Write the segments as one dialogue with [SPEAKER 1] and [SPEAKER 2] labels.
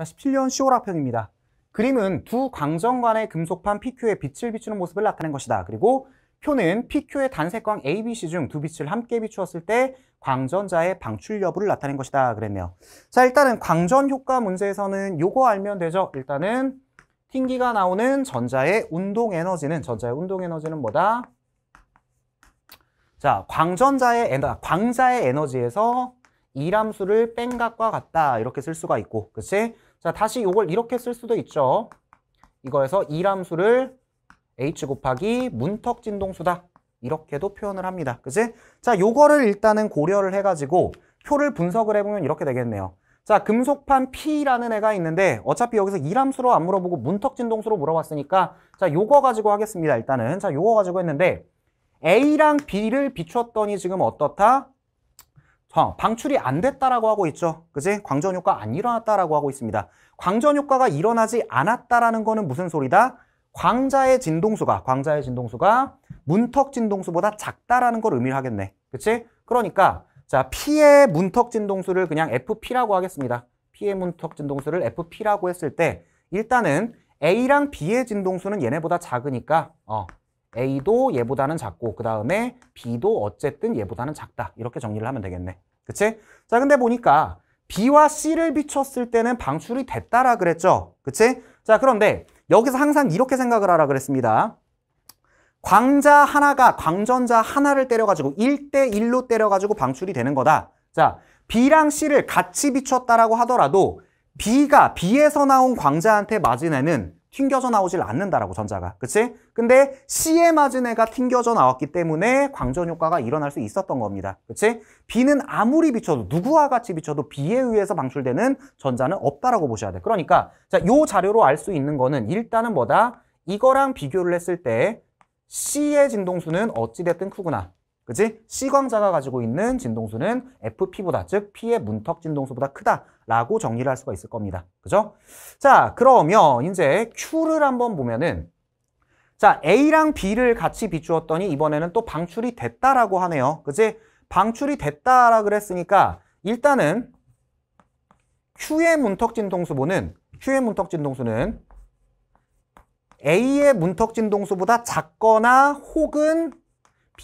[SPEAKER 1] 자, 17년 10월 화평입니다. 그림은 두 광전 간의 금속판 PQ의 빛을 비추는 모습을 나타낸 것이다. 그리고 표는 PQ의 단색광 ABC 중 두 빛을 함께 비추었을 때 광전자의 방출 여부를 나타낸 것이다 그랬네요. 자 일단은 광전 효과 문제에서는 요거 알면 되죠. 일단은 튕기가 나오는 전자의 운동 에너지는 전자의 운동 에너지는 뭐다? 자 광전자의 에너 광자의 에너지에서 이람수를뺀 값과 같다 이렇게 쓸 수가 있고 그치? 자 다시 이걸 이렇게 쓸 수도 있죠 이거에서 이람수를 h 곱하기 문턱 진동수다 이렇게도 표현을 합니다 그치? 자 요거를 일단은 고려를 해가지고 표를 분석을 해보면 이렇게 되겠네요 자 금속판 P라는 애가 있는데 어차피 여기서 이람수로안 물어보고 문턱 진동수로 물어봤으니까 자 요거 가지고 하겠습니다 일단은 자 요거 가지고 했는데 A랑 B를 비췄더니 지금 어떻다? 어, 방출이 안 됐다라고 하고 있죠. 그지? 광전 효과 안 일어났다라고 하고 있습니다. 광전 효과가 일어나지 않았다라는 거는 무슨 소리다? 광자의 진동수가 광자의 진동수가 문턱 진동수보다 작다라는 걸 의미하겠네. 그치 그러니까 자, P의 문턱 진동수를 그냥 FP라고 하겠습니다. P의 문턱 진동수를 FP라고 했을 때 일단은 A랑 B의 진동수는 얘네보다 작으니까 어, A도 얘보다는 작고 그 다음에 B도 어쨌든 얘보다는 작다. 이렇게 정리를 하면 되겠네. 그치? 자 근데 보니까 B와 C를 비췄을 때는 방출이 됐다라 그랬죠. 그치? 자 그런데 여기서 항상 이렇게 생각을 하라 그랬습니다. 광자 하나가 광전자 하나를 때려가지고 1대1로 때려가지고 방출이 되는 거다. 자, B랑 C를 같이 비췄다라고 하더라도 B가 B에서 나온 광자한테 맞은 애는 튕겨져 나오질 않는다라고 전자가 그치? 근데 C에 맞은 애가 튕겨져 나왔기 때문에 광전 효과가 일어날 수 있었던 겁니다 그치? B는 아무리 비춰도 누구와 같이 비춰도 B에 의해서 방출되는 전자는 없다라고 보셔야 돼 그러니까 자, 요 자료로 알 수 있는 거는 일단은 뭐다? 이거랑 비교를 했을 때 C의 진동수는 어찌됐든 크구나 그지? C광자가 가지고 있는 진동수는 FP보다, 즉 P의 문턱 진동수보다 크다라고 정리를 할 수가 있을 겁니다. 그죠? 자, 그러면 이제 Q를 한번 보면은 자, A랑 B를 같이 비추었더니 이번에는 또 방출이 됐다라고 하네요. 그지? 방출이 됐다라 그랬으니까 일단은 Q의 문턱 진동수보는 Q의 문턱 진동수는 A의 문턱 진동수보다 작거나 혹은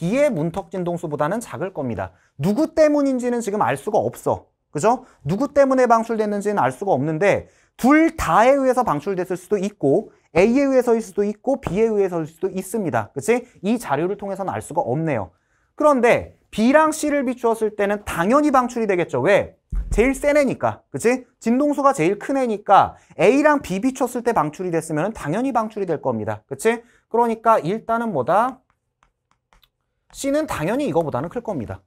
[SPEAKER 1] B의 문턱 진동수보다는 작을 겁니다. 누구 때문인지는 지금 알 수가 없어. 그죠? 누구 때문에 방출됐는지는 알 수가 없는데 둘 다에 의해서 방출됐을 수도 있고 A에 의해서일 수도 있고 B에 의해서일 수도 있습니다. 그치? 이 자료를 통해서는 알 수가 없네요. 그런데 B랑 C를 비추었을 때는 당연히 방출이 되겠죠. 왜? 제일 센 애니까. 그치? 진동수가 제일 큰 애니까 A랑 B 비췄을 때 방출이 됐으면 당연히 방출이 될 겁니다. 그치? 그러니까 일단은 뭐다? C는 당연히 이거보다는 클 겁니다.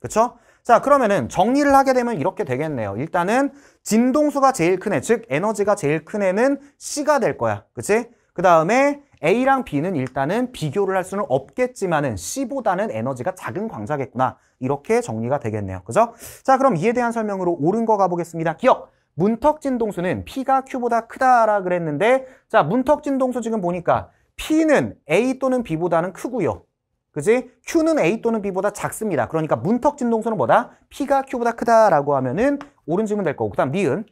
[SPEAKER 1] 그렇죠? 자 그러면은 정리를 하게 되면 이렇게 되겠네요. 일단은 진동수가 제일 큰 애, 즉 에너지가 제일 큰 애는 C가 될 거야. 그치? 그 다음에 A랑 B는 일단은 비교를 할 수는 없겠지만은 C보다는 에너지가 작은 광자겠구나. 이렇게 정리가 되겠네요. 그죠? 자 그럼 이에 대한 설명으로 옳은 거 가보겠습니다. 기억! 문턱 진동수는 P가 Q보다 크다라 그랬는데 자 문턱 진동수 지금 보니까 P는 A 또는 B보다는 크고요. 그지? Q는 A 또는 B보다 작습니다. 그러니까 문턱 진동소는 뭐다? P가 Q보다 크다라고 하면은 옳은 질문 될 거고. 그 다음 니은.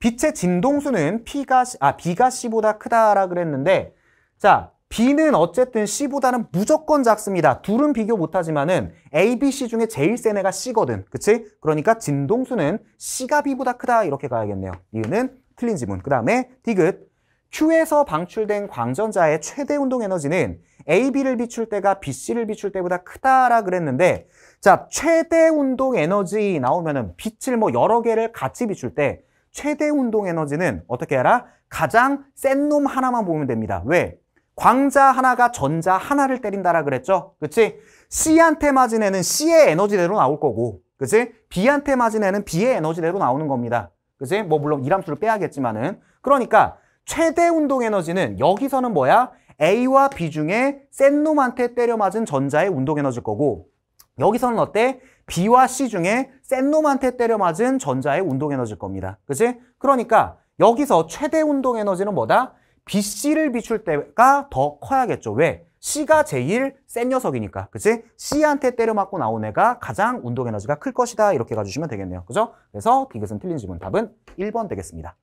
[SPEAKER 1] 빛의 진동수는 P가, 아, B가 C보다 크다라 그랬는데, 자, B는 어쨌든 C보다는 무조건 작습니다. 둘은 비교 못하지만은 A, B, C 중에 제일 센 애가 C거든. 그치? 그러니까 진동수는 C가 B보다 크다. 이렇게 가야겠네요. 이유는 틀린 지문. 그 다음에 디귿. Q에서 방출된 광전자의 최대 운동 에너지는 AB를 비출 때가 BC를 비출 때보다 크다라 그랬는데 자 최대 운동 에너지 나오면은 빛을 뭐 여러 개를 같이 비출 때 최대 운동 에너지는 어떻게 알아? 가장 센 놈 하나만 보면 됩니다. 왜? 광자 하나가 전자 하나를 때린다라 그랬죠? 그치? C한테 맞은 애는 C의 에너지대로 나올 거고 그치? B한테 맞은 애는 B의 에너지대로 나오는 겁니다. 그치? 뭐 물론 이람수를 빼야겠지만은 그러니까 최대 운동 에너지는 여기서는 뭐야? A와 B 중에 센 놈한테 때려 맞은 전자의 운동 에너지일 거고 여기서는 어때? B와 C 중에 센 놈한테 때려 맞은 전자의 운동 에너지일 겁니다. 그치? 그러니까 여기서 최대 운동 에너지는 뭐다? BC를 비출 때가 더 커야겠죠. 왜? C가 제일 센 녀석이니까. 그치? C한테 때려 맞고 나온 애가 가장 운동 에너지가 클 것이다. 이렇게 가주시면 되겠네요. 그죠? 그래서 디귿은 틀린 질문 답은 1번 되겠습니다.